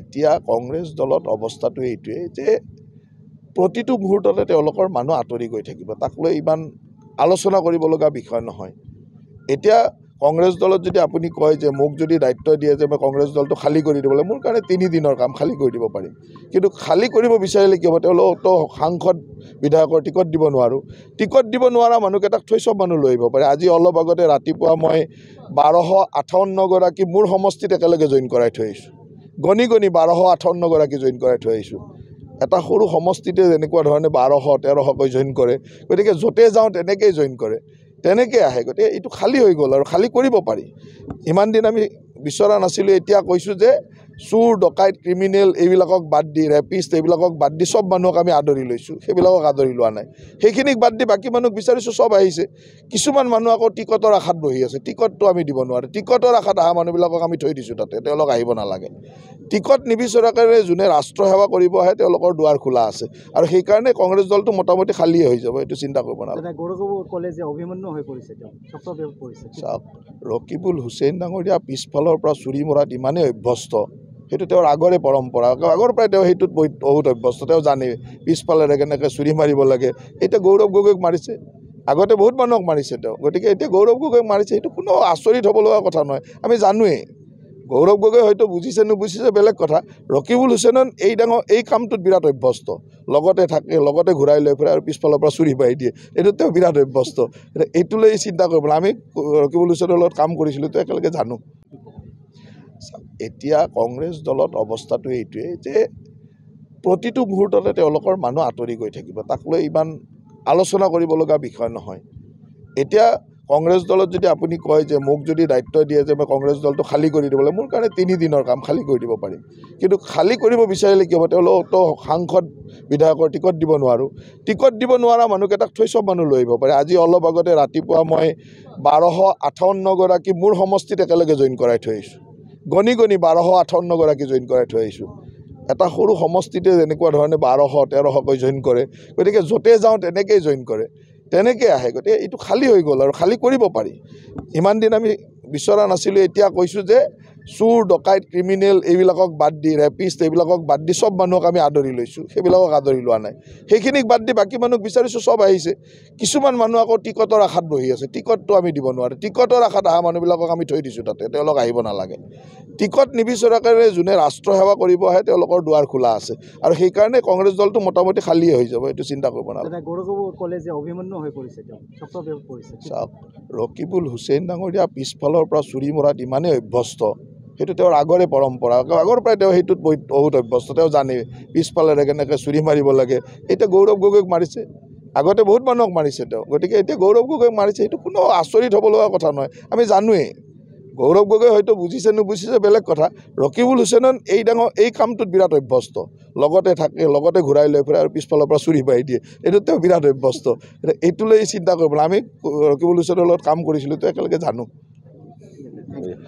এতিয়া কংগ্ৰেছ দলত অৱস্থাটো এইটোৱেই যে প্ৰতিটো মুহূৰ্ততে তেওঁলোকৰ মানুহ আঁতৰি গৈ থাকিব তাক লৈ ইমান আলোচনা কৰিবলগা বিষয় নহয় এতিয়া কংগ্ৰেছ দলত যদি আপুনি কয় যে মোক যদি দায়িত্ব দিয়ে যে মই কংগ্ৰেছ দলটো খালী কৰি দিব লাগে মোৰ কাৰণে তিনিদিনৰ কাম খালী কৰি দিব পাৰিম কিন্তু খালী কৰিব বিচাৰিলে কি হ'ব তেওঁলোকতো সাংসদ বিধায়কৰ টিকট দিব নোৱাৰোঁ টিকট দিব নোৱাৰা মানুহকেইটাক থৈ চব মানুহ লৈ আহিব পাৰে আজি অলপ আগতে ৰাতিপুৱা মই বাৰশ আঠাৱন্নগৰাকী মোৰ সমষ্টিত একেলগে জইন কৰাই থৈ আহিছোঁ গণি গণি বাৰশ আঠাৱন্নগৰাকী জইন কৰাই থৈ আহিছোঁ এটা সৰু সমষ্টিতে যেনেকুৱা ধৰণে বাৰশ তেৰশকৈ জইন কৰে গতিকে য'তে যাওঁ তেনেকৈয়ে জইন কৰে তেনেকৈ আহে গতিকে এইটো খালী হৈ গ'ল আৰু খালী কৰিব পাৰি ইমান দিন আমি বিচৰা নাছিলোঁ এতিয়া কৈছোঁ যে চোৰ ডকাইত ক্ৰিমিনেল এইবিলাকক বাদ দি ৰেপিষ্ট এইবিলাকক বাদ দি চব মানুহক আমি আদৰি লৈছোঁ সেইবিলাকক আদৰি লোৱা নাই সেইখিনিক বাদ দি বাকী মানুহক বিচাৰিছোঁ চব আহিছে কিছুমান মানুহ আকৌ টিকটৰ আশাত বহি আছে টিকটটো আমি দিব নোৱাৰোঁ টিকটৰ আশাত অহা মানুহবিলাকক আমি থৈ দিছোঁ তাতে তেওঁলোক আহিব নালাগে টিকট নিবিচৰাকৈ যোনে ৰাষ্ট্ৰ সেৱা কৰিব আহে তেওঁলোকৰ দুৱাৰ খোলা আছে আৰু সেইকাৰণে কংগ্ৰেছ দলটো মোটামুটি খালীয়ে হৈ যাব এইটো চিন্তা কৰিব নালাগে চাওক ৰকিবুল হুছেইন ডাঙৰীয়া পিছফালৰ পৰা চুৰি মৰাত ইমানেই অভ্যস্ত সেইটো তেওঁৰ আগৰে পৰম্পৰা আগৰ পৰাই তেওঁ সেইটোত বহুত বহুত অভ্যস্ত তেওঁ জানে পিছফালেৰে কেনেকৈ চুৰি মাৰিব লাগে এতিয়া গৌৰৱ গগৈক মাৰিছে আগতে বহুত মানুহক মাৰিছে তেওঁ গতিকে এতিয়া গৌৰৱ গগৈক মাৰিছে সেইটো কোনো আচৰিত হ'ব লগা কথা নহয় আমি জানোৱেই গৌৰৱ গগৈ হয়তো বুজিছে নুবুজিছে বেলেগ কথা ৰকিবুল হুছেইনন এই ডাঙৰ এই কামটোত বিৰাট অভ্যস্ত লগতে থাকে লগতে ঘূৰাই লৈ ফুৰে আৰু পিছফালৰ পৰা চুৰি পাই দিয়ে এইটোত তেওঁ বিৰাট অভ্যস্ত এইটোলৈ চিন্তা কৰিবলৈ আমি ৰকিবুল হুছেনৰ লগত কাম কৰিছিলোঁ তেওঁ একেলগে জানো এতিয়া কংগ্ৰেছ দলত অৱস্থাটো এইটোৱেই যে প্ৰতিটো মুহূৰ্ততে তেওঁলোকৰ মানুহ আঁতৰি গৈ থাকিব তাক লৈ ইমান আলোচনা কৰিবলগা বিষয় নহয় এতিয়া কংগ্ৰেছ দলত যদি আপুনি কয় যে মোক যদি দায়িত্ব দিয়ে যে মই কংগ্ৰেছ দলটো খালী কৰি দিবলৈ মোৰ কাৰণে তিনিদিনৰ কাম খালী কৰি দিব পাৰিম কিন্তু খালী কৰিব বিচাৰিলে কি হ'ব তেওঁলোকতো সাংসদ বিধায়কৰ টিকট দিব নোৱাৰোঁ টিকট দিব নোৱাৰা মানুহকেইটাক থৈ চব মানুহ লৈ আহিব পাৰে আজি অলপ আগতে ৰাতিপুৱা মই বাৰশ আঠাৱন্নগৰাকী মোৰ সমষ্টিত একেলগে জইন কৰাই থৈ আহিছোঁ গণি গণি বাৰশ আঠাৱন্নগৰাকী জইন কৰাই থৈ আহিছোঁ এটা সৰু সমষ্টিতে যেনেকুৱা ধৰণে বাৰশ তেৰশকৈ জইন কৰে গতিকে য'তে যাওঁ তেনেকৈয়ে জইন কৰে তেনেকৈ আহে গতিকে এইটো খালী হৈ গ'ল আৰু খালী কৰিব পাৰি ইমান দিন আমি বিচৰা নাছিলোঁ এতিয়া কৈছোঁ যে চোৰ ডকাইত ক্ৰিমিনেল এইবিলাকক বাদ দি ৰেপিষ্ট এইবিলাকক বাদ দি চব মানুহক আমি আদৰি লৈছোঁ সেইবিলাকক আদৰি লোৱা নাই সেইখিনিক বাদ দি বাকী মানুহক বিচাৰিছোঁ চব আহিছে কিছুমান মানুহ আকৌ টিকটৰ আশাত বহি আছে টিকটটো আমি দিব নোৱাৰোঁ টিকটৰ আশাত অহা মানুহবিলাকক আমি থৈ দিছোঁ তাতে তেওঁলোক আহিব নালাগে টিকট নিবিচৰাকৈ যোনে ৰাষ্ট্ৰসেৱা কৰিব আহে তেওঁলোকৰ দুৱাৰ খোলা আছে আৰু সেইকাৰণে কংগ্ৰেছ দলটো মোটামুটি খালীয়ে হৈ যাব এইটো চিন্তা কৰিব নালাগে চাওক ৰকিবুল হুছেইন ডাঙৰীয়া পিছফালৰ পৰা চুৰি মৰাত ইমানেই অভ্যস্ত সেইটো তেওঁৰ আগৰে পৰম্পৰা আগৰ পৰাই তেওঁ সেইটোত বহুত বহুত অভ্যস্ত তেওঁ জানে পিছফালেৰে কেনেকৈ চুৰি মাৰিব লাগে এতিয়া গৌৰৱ গগৈক মাৰিছে আগতে বহুত মানুহক মাৰিছে তেওঁ গতিকে এতিয়া গৌৰৱ গগৈক মাৰিছে সেইটো কোনো আচৰিত হ'ব লগা কথা নহয় আমি জানোৱেই গৌৰৱ গগৈ হয়তো বুজিছে নুবুজিছে বেলেগ কথা ৰকিবুল হুছেনন এই ডাঙৰ এই কামটোত বিৰাট অভ্যস্ত লগতে থাকে লগতে ঘূৰাই লৈ ফুৰে আৰু পিছফালৰ পৰা চুৰি পাই দিয়ে এইটোত তেওঁ বিৰাট অভ্যস্ত গতিকে এইটোলৈ চিন্তা কৰিবলৈ আমি ৰকিবুল হুছেনৰ লগত কাম কৰিছিলোঁ তেওঁ একেলগে জানো